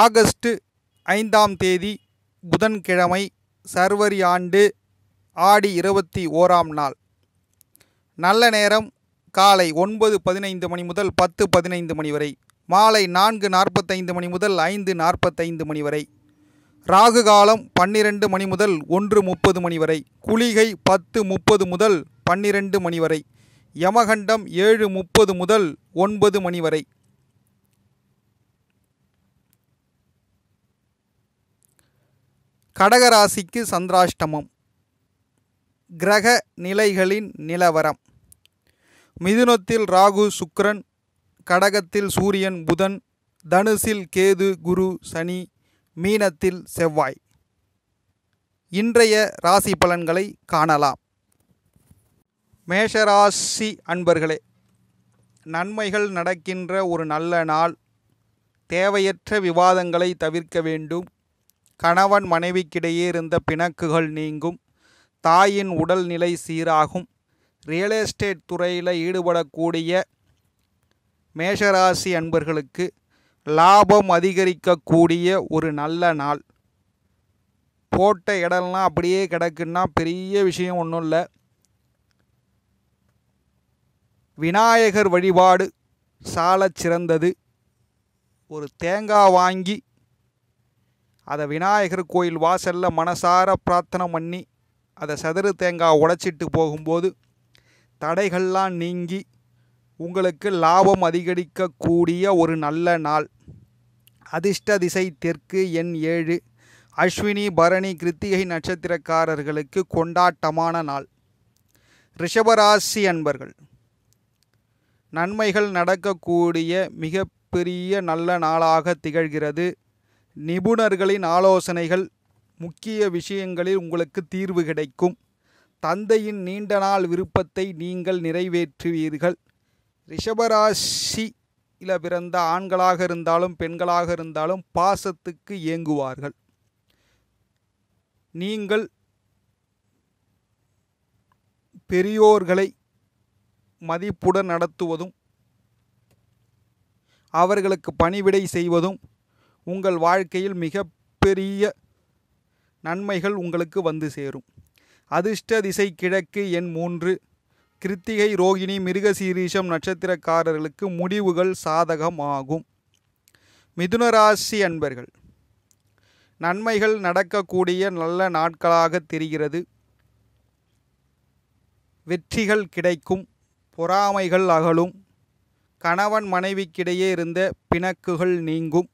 August ஐந்தாம் தேதி புதன்கிழமை சர்வரி ஆண்டு ஆடி இருபத்தி ஓராம் நாள் நல்ல நேரம் காலை ஒன்பது பதினைந்து மணி முதல் பத்து பதினைந்து மணி வரை மாலை நான்கு நாற்பத்தைந்து மணி முதல் ஐந்து நாற்பத்தைந்து மணி வரை ராகு காலம் பன்னிரண்டு மணி முதல் ஒன்று முப்பது மணி வரை குளிகை பத்து முப்பது முதல் பன்னிரண்டு மணி வரை யமகண்டம் ஏழு முப்பது முதல் ஒன்பது மணி வரை கடகராசிக்கு சந்திராஷ்டமம் கிரக நிலைகளின் நிலவரம் மிதுனத்தில் ராகு சுக்ரன் கடகத்தில் சூரியன் புதன் தனுசில் கேது குரு சனி மீனத்தில் செவ்வாய் இன்றைய ராசி பலன்களை காணலாம் மேஷராசி அன்பர்களே நன்மைகள் நடக்கின்ற ஒரு நல்ல நாள் தேவையற்ற விவாதங்களை தவிர்க்க வேண்டும் கணவன் மனைவிக்கிடையே இருந்த பிணக்குகள் நீங்கும் தாயின் உடல்நிலை சீராகும் ரியல் எஸ்டேட் துறையில் ஈடுபடக்கூடிய மேஷராசி அன்பர்களுக்கு லாபம் அதிகரிக்கக்கூடிய ஒரு நல்ல நாள் போட்ட இடம்லாம் அப்படியே கிடக்குன்னா பெரிய விஷயம் ஒன்றும் இல்லை விநாயகர் வழிபாடு சால சிறந்தது ஒரு தேங்காய் வாங்கி அதை விநாயகர் கோயில் வாசலில் மனசார பிரார்த்தனை பண்ணி அதை சதுர தேங்காய் உடைச்சிட்டு போகும்போது தடைகள்லாம் நீங்கி உங்களுக்கு லாபம் அதிகரிக்கக்கூடிய ஒரு நல்ல நாள் அதிர்ஷ்ட திசை தெற்கு எண் ஏழு அஸ்வினி பரணி கிருத்திகை நட்சத்திரக்காரர்களுக்கு கொண்டாட்டமான நாள் ரிஷபராசி அன்பர்கள் நன்மைகள் நடக்கக்கூடிய மிகப்பெரிய நல்ல நாளாக திகழ்கிறது நிபுணர்களின் ஆலோசனைகள் முக்கிய விஷயங்களில் உங்களுக்கு தீர்வு கிடைக்கும் தந்தையின் நீண்ட நாள் விருப்பத்தை நீங்கள் நிறைவேற்றுவீர்கள் ரிஷபராசியில் பிறந்த ஆண்களாக இருந்தாலும் பெண்களாக இருந்தாலும் பாசத்துக்கு இயங்குவார்கள் நீங்கள் பெரியோர்களை மதிப்புடன் நடத்துவதும் அவர்களுக்கு பணிவிடை செய்வதும் உங்கள் வாழ்க்கையில் மிகப்பெரிய நன்மைகள் உங்களுக்கு வந்து சேரும் அதிர்ஷ்ட திசை கிழக்கு எண் மூன்று கிருத்திகை ரோகிணி மிருகசீரீஷம் நட்சத்திரக்காரர்களுக்கு முடிவுகள் சாதகமாகும் மிதுனராசி அன்பர்கள் நன்மைகள் நடக்கக்கூடிய நல்ல நாட்களாக தெரிகிறது வெற்றிகள் கிடைக்கும் பொறாமைகள் அகலும் கணவன் மனைவிக்கிடையே இருந்த பிணக்குகள் நீங்கும்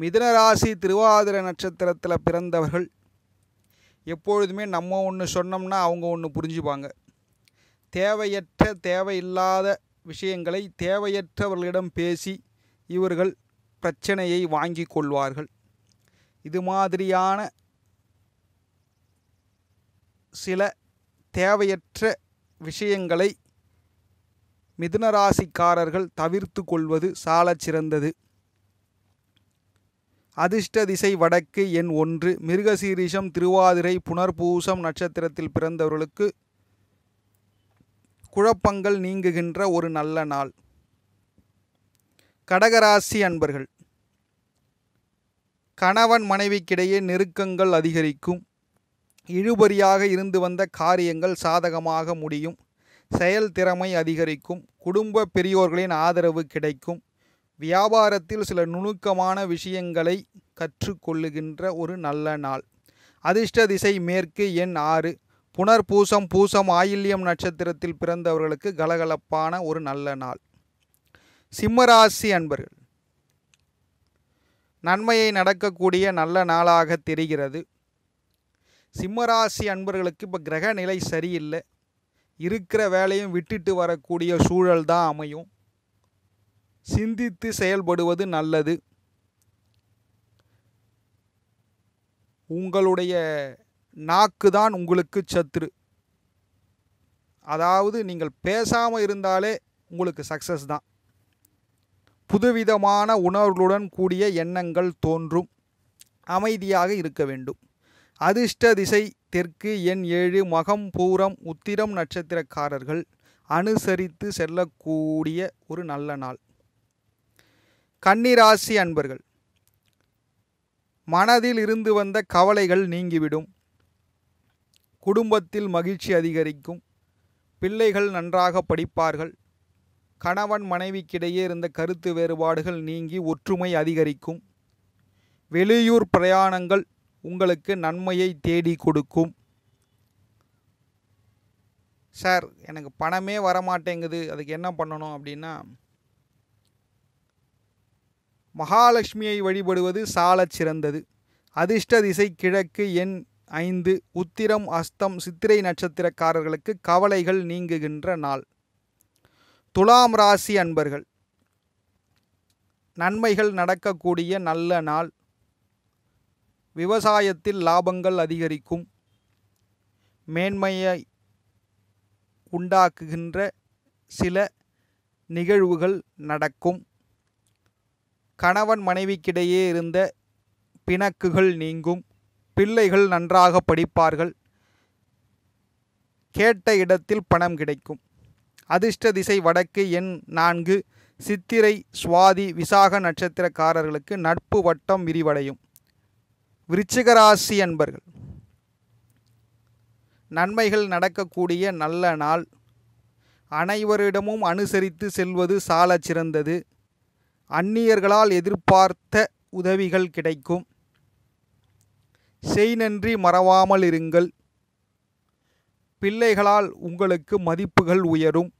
மிதுனராசி திருவாதிரை நட்சத்திரத்தில் பிறந்தவர்கள் எப்பொழுதுமே நம்ம ஒன்று சொன்னோம்னா அவங்க ஒன்று புரிஞ்சுப்பாங்க தேவையற்ற தேவையில்லாத விஷயங்களை தேவையற்றவர்களிடம் பேசி இவர்கள் பிரச்சனையை வாங்கி கொள்வார்கள் இது மாதிரியான சில தேவையற்ற விஷயங்களை மிதுனராசிக்காரர்கள் தவிர்த்து கொள்வது சால சிறந்தது அதிர்ஷ்ட திசை வடக்கு எண் ஒன்று மிருகசீரிஷம் திருவாதிரை புனர்பூசம் நட்சத்திரத்தில் பிறந்தவர்களுக்கு குழப்பங்கள் நீங்குகின்ற ஒரு நல்ல நாள் கடகராசி அன்பர்கள் கணவன் மனைவிக்கிடையே நெருக்கங்கள் அதிகரிக்கும் இழுபறியாக இருந்து வந்த காரியங்கள் சாதகமாக முடியும் செயல் திறமை அதிகரிக்கும் குடும்ப பெரியோர்களின் ஆதரவு கிடைக்கும் வியாபாரத்தில் சில நுணுக்கமான விஷயங்களை கற்றுக்கொள்ளுகின்ற ஒரு நல்ல நாள் அதிர்ஷ்ட திசை மேற்கு எண் ஆறு புனர் பூசம் பூசம் ஆயில்யம் நட்சத்திரத்தில் பிறந்தவர்களுக்கு கலகலப்பான ஒரு நல்ல நாள் சிம்மராசி அன்பர்கள் நன்மையை நடக்கக்கூடிய நல்ல நாளாக தெரிகிறது சிம்மராசி அன்பர்களுக்கு இப்போ கிரக நிலை சரியில்லை இருக்கிற வேலையும் விட்டுட்டு வரக்கூடிய சூழல் தான் அமையும் சிந்தித்து செயல்படுவது நல்லது உங்களுடைய நாக்கு தான் உங்களுக்கு சத்ரு அதாவது நீங்கள் பேசாமல் இருந்தாலே உங்களுக்கு சக்ஸஸ் தான் புதுவிதமான உணர்வுகளுடன் கூடிய எண்ணங்கள் தோன்றும் அமைதியாக இருக்க வேண்டும் அதிர்ஷ்ட திசை தெற்கு எண் ஏழு மகம் பூரம் உத்திரம் நட்சத்திரக்காரர்கள் அனுசரித்து செல்லக்கூடிய ஒரு நல்ல நாள் கன்னிராசி அன்பர்கள் மனதில் இருந்து வந்த கவலைகள் நீங்கிவிடும் குடும்பத்தில் மகிழ்ச்சி அதிகரிக்கும் பிள்ளைகள் நன்றாக படிப்பார்கள் கணவன் மனைவிக்கிடையே இருந்த கருத்து வேறுபாடுகள் நீங்கி ஒற்றுமை அதிகரிக்கும் வெளியூர் பிரயாணங்கள் உங்களுக்கு நன்மையை தேடி கொடுக்கும் சார் எனக்கு பணமே வரமாட்டேங்குது அதுக்கு என்ன பண்ணணும் அப்படின்னா மகாலட்சுமியை வழிபடுவது சாலச் சிறந்தது அதிர்ஷ்ட திசை கிழக்கு எண் ஐந்து உத்திரம் அஸ்தம் சித்திரை நட்சத்திரக்காரர்களுக்கு கவலைகள் நீங்குகின்ற நாள் துலாம் ராசி அன்பர்கள் நன்மைகள் நடக்கக்கூடிய நல்ல நாள் விவசாயத்தில் லாபங்கள் அதிகரிக்கும் மேன்மையை உண்டாக்குகின்ற சில நிகழ்வுகள் நடக்கும் கணவன் மனைவிக்கிடையே இருந்த பிணக்குகள் நீங்கும் பிள்ளைகள் நன்றாக படிப்பார்கள் கேட்ட இடத்தில் பணம் கிடைக்கும் அதிர்ஷ்ட திசை வடக்கு எண் நான்கு சித்திரை சுவாதி விசாக நட்சத்திரக்காரர்களுக்கு நட்பு வட்டம் விரிவடையும் விருச்சிகராசி அன்பர்கள் நன்மைகள் நடக்கக்கூடிய நல்ல நாள் அனைவரிடமும் அனுசரித்து செல்வது சால சிறந்தது அந்நியர்களால் எதிர்பார்த்த உதவிகள் கிடைக்கும் செய் நன்றி மறவாமல் இருங்கள் பிள்ளைகளால் உங்களுக்கு மதிப்புகள் உயரும்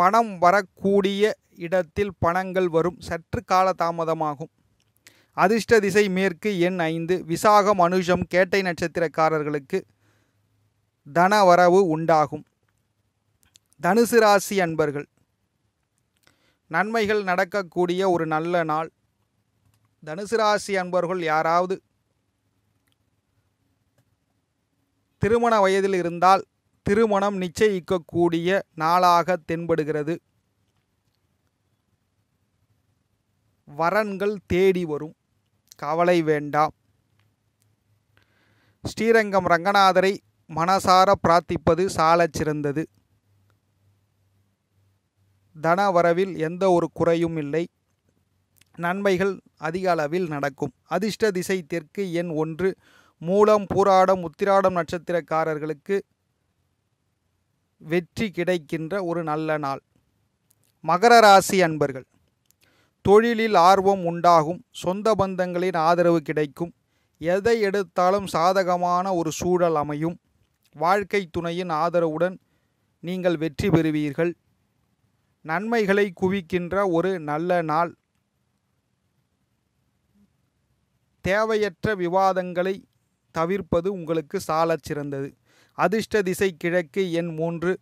பணம் வரக்கூடிய இடத்தில் பணங்கள் வரும் சற்று கால தாமதமாகும் அதிர்ஷ்ட திசை மேற்கு எண் ஐந்து விசாகம் அனுஷம் கேட்டை நட்சத்திரக்காரர்களுக்கு தனவரவு உண்டாகும் தனுசு ராசி அன்பர்கள் நன்மைகள் நடக்கக்கூடிய ஒரு நல்ல நாள் தனுசு ராசி அன்பர்கள் யாராவது திருமண வயதில் இருந்தால் திருமணம் நிச்சயிக்கக்கூடிய நாளாக தென்படுகிறது வரன்கள் தேடி வரும் கவலை வேண்டாம் ஸ்ரீரங்கம் ரங்கநாதரை மனசார பிரார்த்திப்பது சாலச் சிறந்தது தன வரவில் எந்த ஒரு குறையும் இல்லை நன்மைகள் அதிக அளவில் நடக்கும் அதிர்ஷ்ட திசை தெற்கு எண் ஒன்று மூலம் பூராடம் உத்திராடம் நட்சத்திரக்காரர்களுக்கு வெற்றி கிடைக்கின்ற ஒரு நல்ல நாள் மகர ராசி அன்பர்கள் தொழிலில் ஆர்வம் உண்டாகும் சொந்த பந்தங்களின் ஆதரவு கிடைக்கும் எதை எடுத்தாலும் சாதகமான ஒரு சூழல் அமையும் வாழ்க்கை துணையின் ஆதரவுடன் நீங்கள் வெற்றி பெறுவீர்கள் நன்மைகளை குவிக்கின்ற ஒரு நல்ல நாள் தேவையற்ற விவாதங்களை தவிர்ப்பது உங்களுக்கு சாலச் சிறந்தது அதிர்ஷ்ட திசை கிழக்கு எண் மூன்று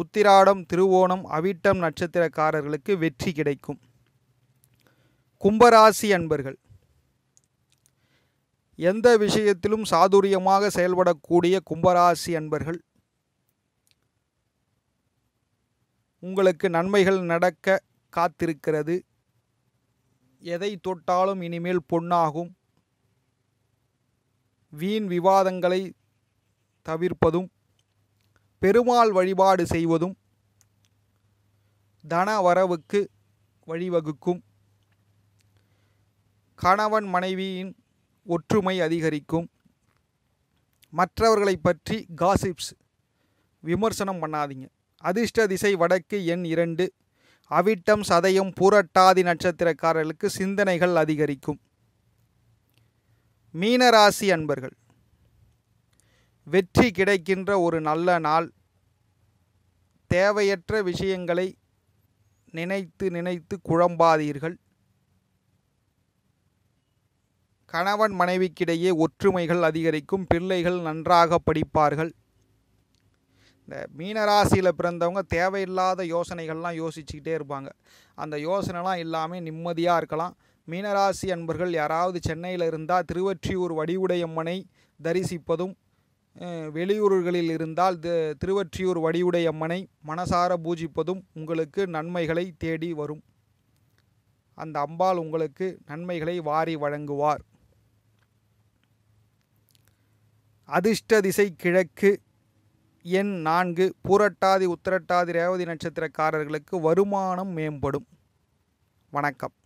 உத்திராடம் திருவோணம் அவிட்டம் நட்சத்திரக்காரர்களுக்கு வெற்றி கிடைக்கும் கும்பராசி அன்பர்கள் எந்த விஷயத்திலும் சாதுரியமாக செயல்படக்கூடிய கும்பராசி அன்பர்கள் உங்களுக்கு நன்மைகள் நடக்க காத்திருக்கிறது எதை தொட்டாலும் இனிமேல் பொன்னாகும் வீண் விவாதங்களை தவிர்ப்பதும் பெருமாள் வழிபாடு செய்வதும் தன வரவுக்கு வழிவகுக்கும் கணவன் மனைவியின் ஒற்றுமை அதிகரிக்கும் மற்றவர்களை பற்றி காசிப்ஸ் விமர்சனம் பண்ணாதீங்க அதிர்ஷ்ட திசை வடக்கு எண் இரண்டு அவிட்டம் சதயம் பூரட்டாதி நட்சத்திரக்காரர்களுக்கு சிந்தனைகள் அதிகரிக்கும் மீனராசி அன்பர்கள் வெற்றி கிடைக்கின்ற ஒரு நல்ல நாள் தேவையற்ற விஷயங்களை நினைத்து நினைத்து குழம்பாதீர்கள் கணவன் மனைவிக்கிடையே ஒற்றுமைகள் அதிகரிக்கும் பிள்ளைகள் நன்றாக படிப்பார்கள் இந்த மீனராசியில் பிறந்தவங்க தேவையில்லாத யோசனைகள்லாம் யோசிச்சுக்கிட்டே இருப்பாங்க அந்த யோசனைலாம் இல்லாமல் நிம்மதியாக இருக்கலாம் மீனராசி அன்பர்கள் யாராவது சென்னையில் இருந்தால் திருவற்றியூர் வடிவுடையம்மனை தரிசிப்பதும் வெளியூர்களில் இருந்தால் திருவற்றியூர் வடிவுடையம்மனை மனசார பூஜிப்பதும் உங்களுக்கு நன்மைகளை தேடி வரும் அந்த அம்பாள் உங்களுக்கு நன்மைகளை வாரி வழங்குவார் அதிர்ஷ்ட திசை கிழக்கு எண் நான்கு பூரட்டாதி உத்திரட்டாதி ரேவதி நட்சத்திரக்காரர்களுக்கு வருமானம் மேம்படும் வணக்கம்